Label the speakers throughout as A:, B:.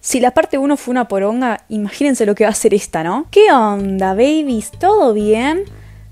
A: Si la parte 1 fue una poronga, imagínense lo que va a ser esta, ¿no? ¿Qué onda, babies? ¿Todo bien?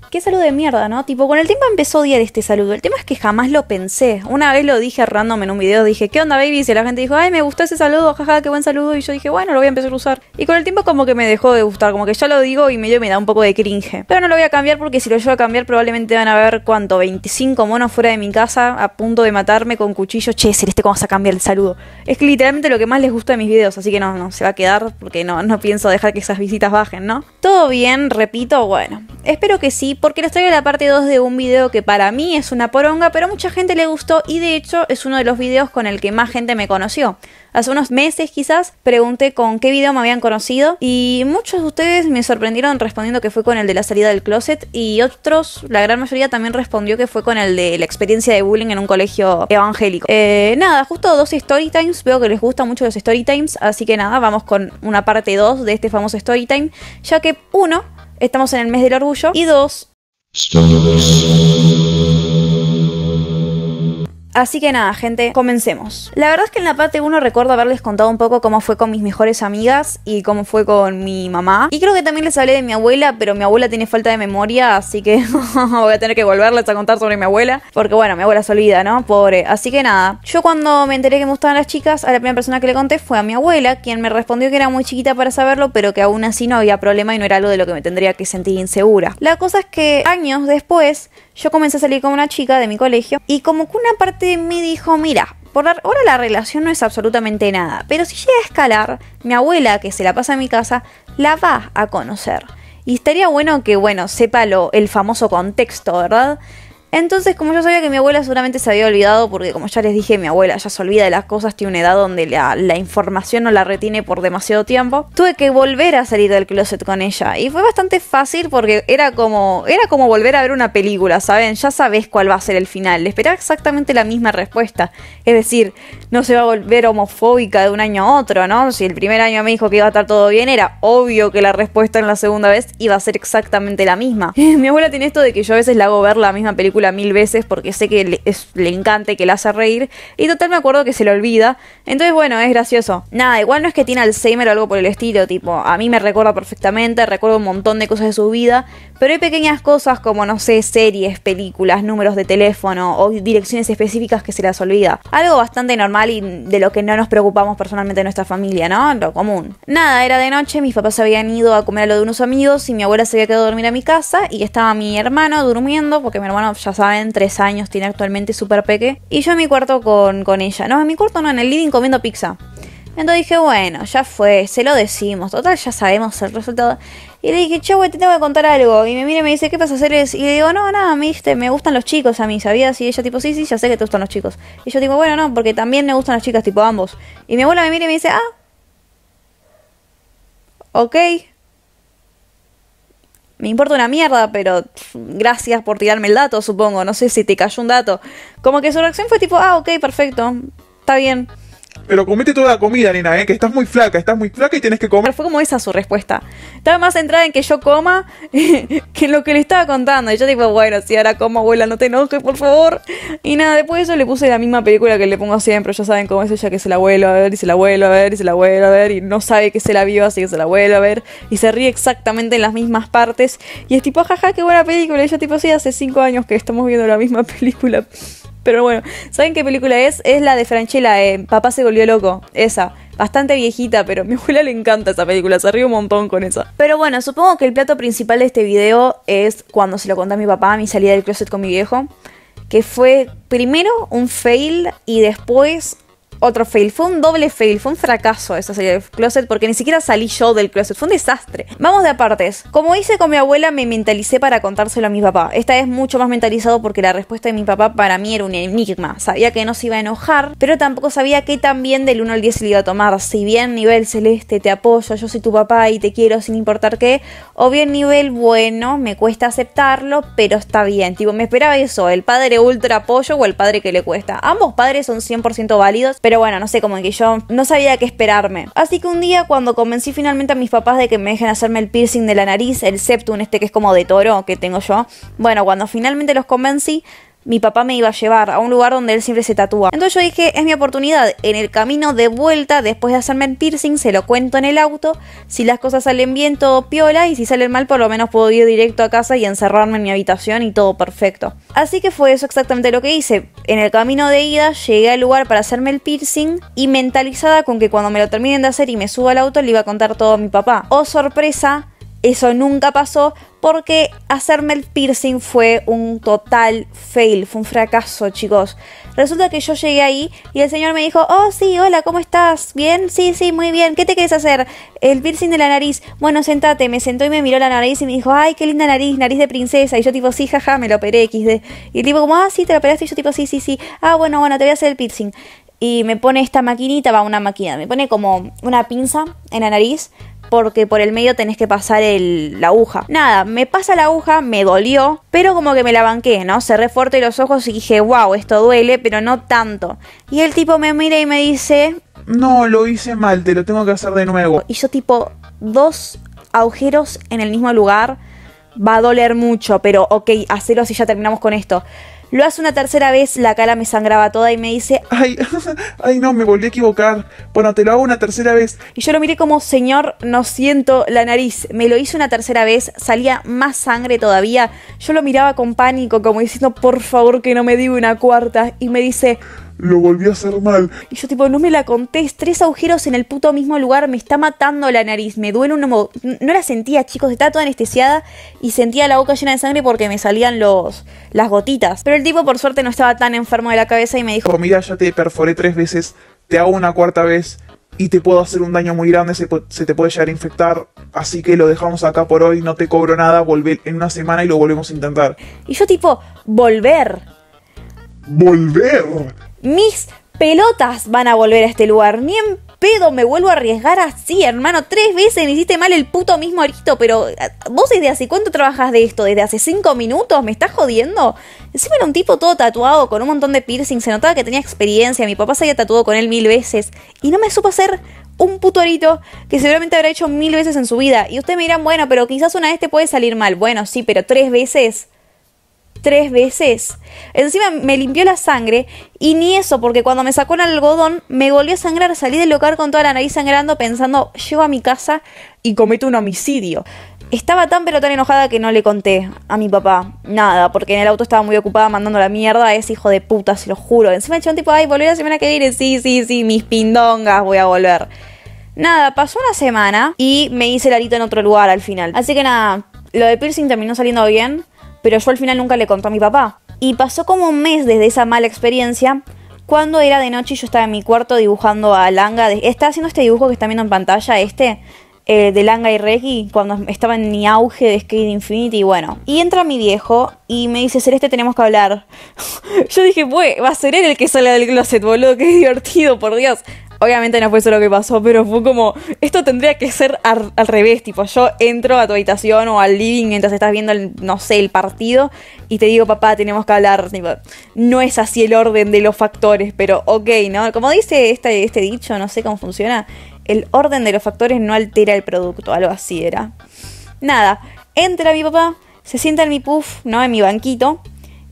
A: Qué saludo de mierda, ¿no? Tipo, con el tiempo empezó a odiar este saludo. El tema es que jamás lo pensé. Una vez lo dije random en un video, dije, ¿qué onda, baby? Y la gente dijo, ay, me gustó ese saludo, jaja, qué buen saludo. Y yo dije, bueno, lo voy a empezar a usar. Y con el tiempo como que me dejó de gustar, como que ya lo digo y medio me da un poco de cringe. Pero no lo voy a cambiar porque si lo llevo a cambiar probablemente van a ver cuánto, 25 monos fuera de mi casa a punto de matarme con cuchillo. Che, este ¿cómo vas a cambiar el saludo? Es que literalmente lo que más les gusta de mis videos, así que no, no se va a quedar porque no, no pienso dejar que esas visitas bajen, ¿no? Todo bien, repito, bueno. Espero que sí porque les traigo la parte 2 de un video que para mí es una poronga, pero mucha gente le gustó y de hecho es uno de los videos con el que más gente me conoció. Hace unos meses quizás pregunté con qué video me habían conocido y muchos de ustedes me sorprendieron respondiendo que fue con el de la salida del closet y otros, la gran mayoría también respondió que fue con el de la experiencia de bullying en un colegio evangélico. Eh, nada, justo dos story times, veo que les gustan mucho los story times, así que nada, vamos con una parte 2 de este famoso story time, ya que uno, estamos en el mes del orgullo y dos, Stones. Así que nada, gente, comencemos. La verdad es que en la parte 1 recuerdo haberles contado un poco cómo fue con mis mejores amigas y cómo fue con mi mamá. Y creo que también les hablé de mi abuela, pero mi abuela tiene falta de memoria, así que voy a tener que volverles a contar sobre mi abuela. Porque bueno, mi abuela se olvida, ¿no? Pobre. Así que nada, yo cuando me enteré que me gustaban las chicas, a la primera persona que le conté fue a mi abuela, quien me respondió que era muy chiquita para saberlo, pero que aún así no había problema y no era algo de lo que me tendría que sentir insegura. La cosa es que años después yo comencé a salir con una chica de mi colegio y como que una parte de mí dijo, mira, por ahora la relación no es absolutamente nada, pero si llega a escalar, mi abuela, que se la pasa a mi casa, la va a conocer. Y estaría bueno que, bueno, sepa el famoso contexto, ¿verdad? Entonces, como yo sabía que mi abuela seguramente se había olvidado, porque como ya les dije, mi abuela ya se olvida de las cosas, tiene una edad donde la, información no la retiene por demasiado tiempo, tuve que volver a salir del closet con ella. Y fue bastante fácil porque era como, era como volver a ver una película, ¿saben? Ya sabes cuál va a ser el final. Le esperaba exactamente la misma respuesta. Es decir, no se va a volver homofóbica de un año a otro, ¿no? Si el primer año me dijo que iba a estar todo bien, era obvio que la respuesta en la segunda vez iba a ser exactamente la misma. mi abuela tiene esto de que yo a veces la hago ver la misma película mil veces porque sé que le, es, le encanta y que le hace reír. Y total me acuerdo que se le olvida. Entonces, bueno, es gracioso. Nada, igual no es que tiene Alzheimer o algo por el estilo, tipo, a mí me recuerda perfectamente, recuerdo un montón de cosas de su vida. Pero hay pequeñas cosas como, no sé, series, películas, números de teléfono o direcciones específicas que se las olvida. Algo bastante normal y de lo que no nos preocupamos personalmente en nuestra familia, ¿no? Lo común. Nada, era de noche, mis papás habían ido a comer a lo de unos amigos y mi abuela se había quedado a dormir a mi casa y estaba mi hermano durmiendo porque mi hermano ya ya saben, tres años tiene actualmente súper peque. Y yo en mi cuarto con, con ella. No, en mi cuarto no, en el living comiendo pizza. Entonces dije, bueno, ya fue, se lo decimos, total, ya sabemos el resultado. Y le dije, chau, te tengo que contar algo. Y me mira y me dice, ¿qué pasa, a hacer? Y le digo, no, nada, viste, me gustan los chicos a mí, ¿sabías? Y ella, tipo, sí, sí, ya sé que te gustan los chicos. Y yo, digo bueno, no, porque también me gustan las chicas, tipo, ambos. Y mi abuela me mira y me dice, ah. Ok me importa una mierda, pero gracias por tirarme el dato, supongo. No sé si te cayó un dato. Como que su reacción fue tipo, ah, ok, perfecto, está bien pero comete toda la comida, nena, ¿eh? que estás muy flaca, estás muy flaca y tienes que comer. Fue como esa su respuesta. Estaba más centrada en que yo coma que en lo que le estaba contando. Y yo digo, bueno, si ahora como, abuela, no te enojes, por favor. Y nada, después de eso le puse la misma película que le pongo siempre. Ya saben cómo es ella, que se la vuelve a ver, y se la vuelve a ver, y se la vuelve a ver, y no sabe que se la vio, así que se la vuelve a ver. Y se ríe exactamente en las mismas partes. Y es tipo, jaja, qué buena película. Y yo tipo, sí, hace cinco años que estamos viendo la misma película. Pero bueno, ¿saben qué película es? Es la de Franchella, eh, Papá se volvió loco, esa. Bastante viejita, pero a mi abuela le encanta esa película, se ríe un montón con esa. Pero bueno, supongo que el plato principal de este video es cuando se lo conté a mi papá, mi salida del closet con mi viejo, que fue primero un fail y después otro fail. Fue un doble fail, fue un fracaso esa serie de closet porque ni siquiera salí yo del closet, fue un desastre. Vamos de apartes. Como hice con mi abuela, me mentalicé para contárselo a mi papá. Esta vez mucho más mentalizado porque la respuesta de mi papá para mí era un enigma. Sabía que no se iba a enojar, pero tampoco sabía que tan bien del 1 al 10 se le iba a tomar. Si bien nivel celeste te apoyo, yo soy tu papá y te quiero sin importar qué, o bien nivel bueno, me cuesta aceptarlo, pero está bien. Tipo, me esperaba eso, el padre ultra apoyo o el padre que le cuesta. Ambos padres son 100% válidos, pero bueno, no sé, como que yo no sabía qué esperarme. Así que un día cuando convencí finalmente a mis papás de que me dejen hacerme el piercing de la nariz, el septum este que es como de toro que tengo yo, bueno, cuando finalmente los convencí, mi papá me iba a llevar a un lugar donde él siempre se tatúa. Entonces yo dije, es mi oportunidad. En el camino de vuelta, después de hacerme el piercing, se lo cuento en el auto. Si las cosas salen bien, todo piola. Y si salen mal, por lo menos puedo ir directo a casa y encerrarme en mi habitación y todo perfecto. Así que fue eso exactamente lo que hice. En el camino de ida, llegué al lugar para hacerme el piercing y mentalizada con que cuando me lo terminen de hacer y me suba al auto, le iba a contar todo a mi papá. Oh, sorpresa eso nunca pasó porque hacerme el piercing fue un total fail, fue un fracaso, chicos. Resulta que yo llegué ahí y el señor me dijo, oh sí, hola, ¿cómo estás? ¿Bien? Sí, sí, muy bien. ¿Qué te quieres hacer? El piercing de la nariz. Bueno, sentate. Me sentó y me miró la nariz y me dijo, ay, qué linda nariz, nariz de princesa. Y yo tipo, sí, jaja, me lo operé, XD. Y tipo como, ah, sí, te lo operaste. Y yo tipo, sí, sí, sí. Ah, bueno, bueno, te voy a hacer el piercing y me pone esta maquinita, va una máquina, me pone como una pinza en la nariz porque por el medio tenés que pasar la aguja. Nada, me pasa la aguja, me dolió, pero como que me la banqué, ¿no? Cerré fuerte los ojos y dije, wow, esto duele, pero no tanto. Y el tipo me mira y me dice... No, lo hice mal, te lo tengo que hacer de nuevo. Y yo tipo, dos agujeros en el mismo lugar, va a doler mucho, pero ok, hacelo si ya terminamos con esto. Lo hace una tercera vez, la cara me sangraba toda y me dice, ay, ay no, me volví a equivocar. Bueno, te lo hago una tercera vez. Y yo lo miré como, señor, no siento la nariz. Me lo hice una tercera vez, salía más sangre todavía. Yo lo miraba con pánico, como diciendo, por favor que no me diga una cuarta. Y me dice, lo volví a hacer mal. Y yo tipo, no me la contés, tres agujeros en el puto mismo lugar, me está matando la nariz, me duele un No la sentía, chicos, estaba toda anestesiada y sentía la boca llena de sangre porque me salían los las gotitas. Pero el tipo por suerte no estaba tan enfermo de la cabeza y me dijo, mira, ya te perforé tres veces, te hago una cuarta vez, y te puedo hacer un daño muy grande, se, te puede llegar a infectar, así que lo dejamos acá por hoy, no te cobro nada, Volvé en una semana y lo volvemos a intentar. Y yo tipo, volver. Volver. Mis pelotas van a volver a este lugar. Ni en pedo me vuelvo a arriesgar así, hermano. Tres veces me hiciste mal el puto mismo arito, pero eh, vos desde hace cuánto trabajas de esto? ¿Desde hace cinco minutos? ¿Me estás jodiendo? Encima era un tipo todo tatuado, con un montón de piercing, se notaba que tenía experiencia, mi papá se había tatuado con él mil veces y no me supo hacer un puto arito que seguramente habrá hecho mil veces en su vida. Y ustedes me dirán, bueno, pero quizás una vez te puede salir mal. Bueno, sí, pero tres veces tres veces. Encima me limpió la sangre y ni eso, porque cuando me sacó el algodón me volvió a sangrar, salí del local con toda la nariz sangrando pensando, llego a mi casa y cometo un homicidio. Estaba tan pero tan enojada que no le conté a mi papá nada, porque en el auto estaba muy ocupada mandando la mierda a ese hijo de puta, se lo juro. Encima echó un tipo, ay, volví la semana que viene, sí, sí, sí, mis pindongas, voy a volver. Nada, pasó una semana y me hice el arito en otro lugar al final. Así que nada, lo de piercing terminó saliendo bien pero yo al final nunca le contó a mi papá. Y pasó como un mes desde esa mala experiencia, cuando era de noche y yo estaba en mi cuarto dibujando a Langa. Estaba haciendo este dibujo que están viendo en pantalla, este, eh, de Langa y Reggie, cuando estaba en mi auge de Skate Infinity, Y bueno. Y entra mi viejo y me dice, Celeste, tenemos que hablar. yo dije, pues, va a ser él el que sale del closet, boludo, qué divertido, por Dios. Obviamente no fue eso lo que pasó, pero fue como, esto tendría que ser al, revés, tipo, yo entro a tu habitación o al living mientras estás viendo, no sé, el partido y te digo, papá, tenemos que hablar, no es así el orden de los factores, pero ok, ¿no? Como dice este, este, dicho, no sé cómo funciona, el orden de los factores no altera el producto, algo así era. Nada, entra mi papá, se sienta en mi puff, ¿no? En mi banquito.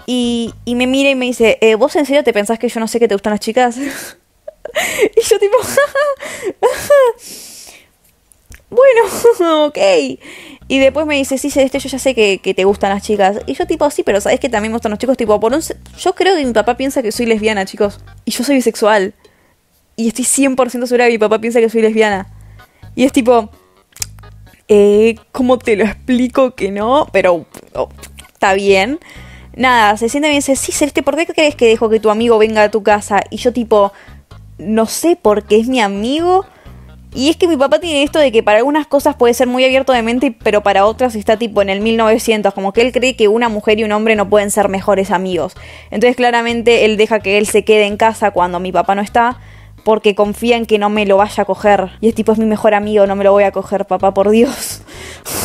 A: Y, me mira y me dice, eh, ¿vos en serio te pensás que yo no sé que te gustan las chicas? Y yo tipo, bueno, ok. Y después me dice, sí, Celeste, yo ya sé que, te gustan las chicas. Y yo tipo, sí, pero sabes que también me gustan los chicos. Tipo, por un... Yo creo que mi papá piensa que soy lesbiana, chicos. Y yo soy bisexual. Y estoy 100% segura que mi papá piensa que soy lesbiana. Y es tipo, eh, ¿cómo te lo explico que no? Pero oh, está bien. Nada, se siente bien y dice, sí, Celeste, ¿por qué crees que dejo que tu amigo venga a tu casa? Y yo tipo, no sé por qué es mi amigo. Y es que mi papá tiene esto de que para algunas cosas puede ser muy abierto de mente, pero para otras está tipo en el 1900, como que él cree que una mujer y un hombre no pueden ser mejores amigos. Entonces claramente él deja que él se quede en casa cuando mi papá no está, porque confía en que no me lo vaya a coger. Y es tipo, es mi mejor amigo, no me lo voy a coger, papá, por Dios.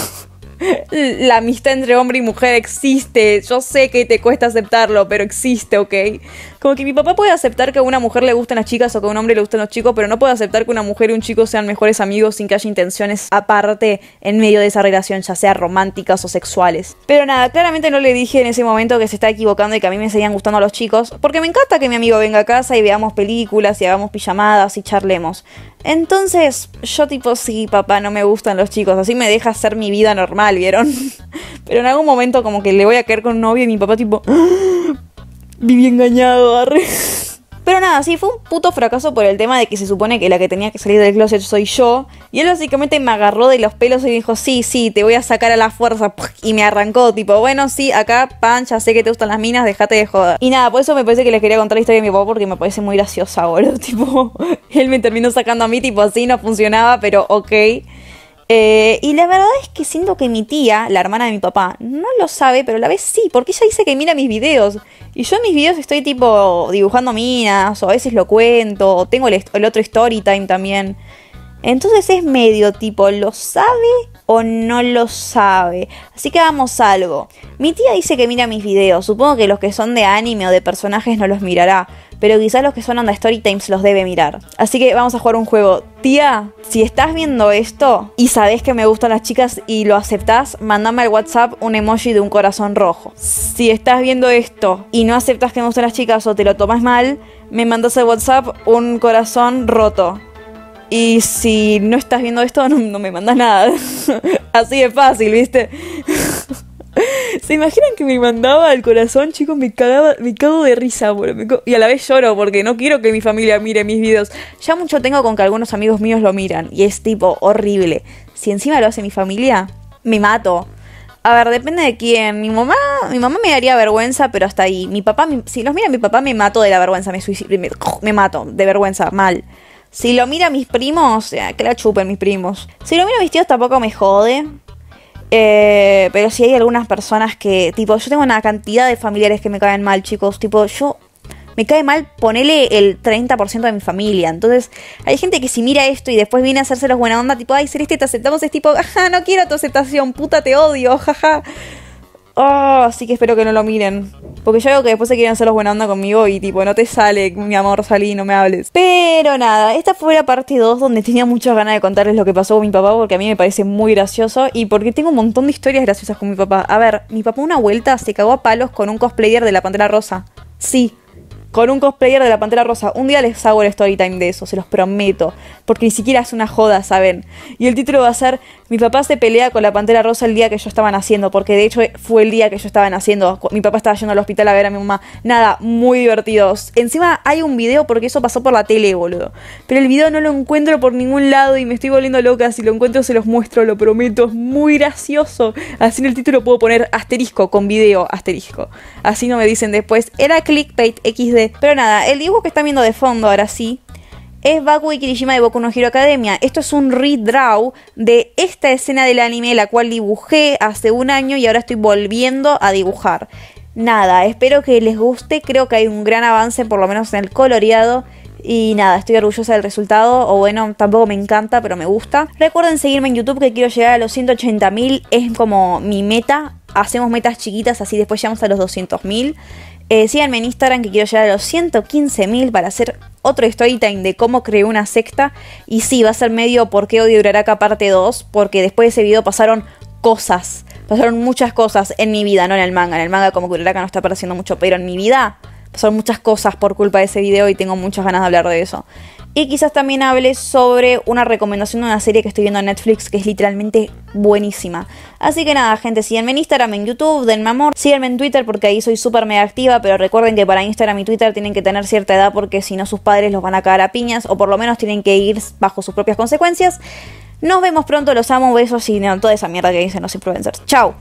A: La amistad entre hombre y mujer existe. Yo sé que te cuesta aceptarlo, pero existe, ¿ok? Como que mi papá puede aceptar que a una mujer le gusten las chicas o que a un hombre le gusten los chicos, pero no puede aceptar que una mujer y un chico sean mejores amigos sin que haya intenciones aparte en medio de esa relación, ya sea románticas o sexuales. Pero nada, claramente no le dije en ese momento que se está equivocando y que a mí me seguían gustando los chicos, porque me encanta que mi amigo venga a casa y veamos películas y hagamos pijamadas y charlemos. Entonces, yo tipo, sí, papá, no me gustan los chicos, así me deja hacer mi vida normal, ¿vieron? Pero en algún momento como que le voy a caer con un novio y mi papá tipo, ¡Ah! viví engañado, arre. Pero nada, sí, fue un puto fracaso por el tema de que se supone que la que tenía que salir del closet soy yo. Y él básicamente me agarró de los pelos y dijo, sí, sí, te voy a sacar a la fuerza. Y me arrancó, tipo, bueno, sí, acá, pancha sé que te gustan las minas, déjate de joder. Y nada, por eso me parece que les quería contar la historia de mi papá porque me parece muy graciosa, boludo. Tipo, él me terminó sacando a mí, tipo, así no funcionaba, pero ok. Eh, y la verdad es que siento que mi tía, la hermana de mi papá, no lo sabe, pero a la vez sí, porque ella dice que mira mis videos. Y yo en mis videos estoy tipo dibujando minas, o a veces lo cuento, o tengo el, otro story time también. Entonces es medio tipo, ¿lo sabe o no lo sabe? Así que hagamos algo. Mi tía dice que mira mis videos, supongo que los que son de anime o de personajes no los mirará, pero quizás los que son onda Story Times los debe mirar. Así que vamos a jugar un juego. Tía, si estás viendo esto y sabes que me gustan las chicas y lo aceptás, mandame al WhatsApp un emoji de un corazón rojo. Si estás viendo esto y no aceptas que me gustan las chicas o te lo tomas mal, me mandas al WhatsApp un corazón roto. Y si no estás viendo esto, no, no me mandas nada. Así de fácil, ¿viste? ¿Se imaginan que me mandaba al corazón, chicos? Me me cago de risa, boludo. Y a la vez lloro porque no quiero que mi familia mire mis videos. Ya mucho tengo con que algunos amigos míos lo miran y es tipo horrible. Si encima lo hace mi familia, me mato. A ver, depende de quién. Mi mamá, mi mamá me daría vergüenza, pero hasta ahí. Mi papá, si los mira mi papá, me mato de la vergüenza, me suicido, me, me mato de vergüenza, mal. Si lo mira mis primos, eh, que la chupen mis primos. Si lo mira mis tíos tampoco me jode. Eh, pero si hay algunas personas que, tipo, yo tengo una cantidad de familiares que me caen mal, chicos. Tipo, yo me cae mal ponerle el 30% de mi familia. Entonces, hay gente que si mira esto y después viene a hacerse los buena onda, tipo, ay, este te aceptamos, es tipo, ajá, no quiero tu aceptación, puta, te odio, jaja. Oh, así que espero que no lo miren. Porque yo veo que después se quieren hacer los buena onda conmigo y tipo, no te sale, mi amor, salí, no me hables. Pero nada, esta fue la parte 2 donde tenía muchas ganas de contarles lo que pasó con mi papá porque a mí me parece muy gracioso y porque tengo un montón de historias graciosas con mi papá. A ver, mi papá una vuelta se cagó a palos con un cosplayer de la Pantera Rosa. Sí, con un cosplayer de la Pantera Rosa. Un día les hago el story de eso, se los prometo. Porque ni siquiera es una joda, ¿saben? Y el título va a ser Mi papá se pelea con la Pantera Rosa el día que yo estaba naciendo. Porque de hecho fue el día que yo estaba naciendo. Mi papá estaba yendo al hospital a ver a mi mamá. Nada, muy divertidos. Encima hay un video porque eso pasó por la tele, boludo. Pero el video no lo encuentro por ningún lado y me estoy volviendo loca. Si lo encuentro se los muestro, lo prometo. Es muy gracioso. Así en el título puedo poner asterisco con video asterisco. Así no me dicen después. Era clickbait XD pero nada, el dibujo que están viendo de fondo ahora sí es Baku y Kirishima de Boku no Hero Academia. Esto es un redraw de esta escena del anime, la cual dibujé hace un año y ahora estoy volviendo a dibujar. Nada, espero que les guste, creo que hay un gran avance, por lo menos en el coloreado. Y nada, estoy orgullosa del resultado, o bueno, tampoco me encanta, pero me gusta. Recuerden seguirme en YouTube que quiero llegar a los 180.000, es como mi meta. Hacemos metas chiquitas, así después llegamos a los 200.000. Eh, síganme en Instagram que quiero llegar a los 115.000 para hacer otro story time de cómo creé una secta. Y sí, va a ser medio por qué odio Uraraka parte 2, porque después de ese video pasaron cosas. Pasaron muchas cosas en mi vida, no en el manga. En el manga como que Uraraka no está apareciendo mucho, pero en mi vida pasaron muchas cosas por culpa de ese video y tengo muchas ganas de hablar de eso. Y quizás también hable sobre una recomendación de una serie que estoy viendo en Netflix que es literalmente buenísima. Así que nada, gente, síganme en Instagram, en YouTube, denme amor. Síganme en Twitter porque ahí soy súper mega activa, pero recuerden que para Instagram y Twitter tienen que tener cierta edad porque si no sus padres los van a cagar a piñas o por lo menos tienen que ir bajo sus propias consecuencias. Nos vemos pronto, los amo, besos y no, toda esa mierda que dicen los influencers. ¡Chao!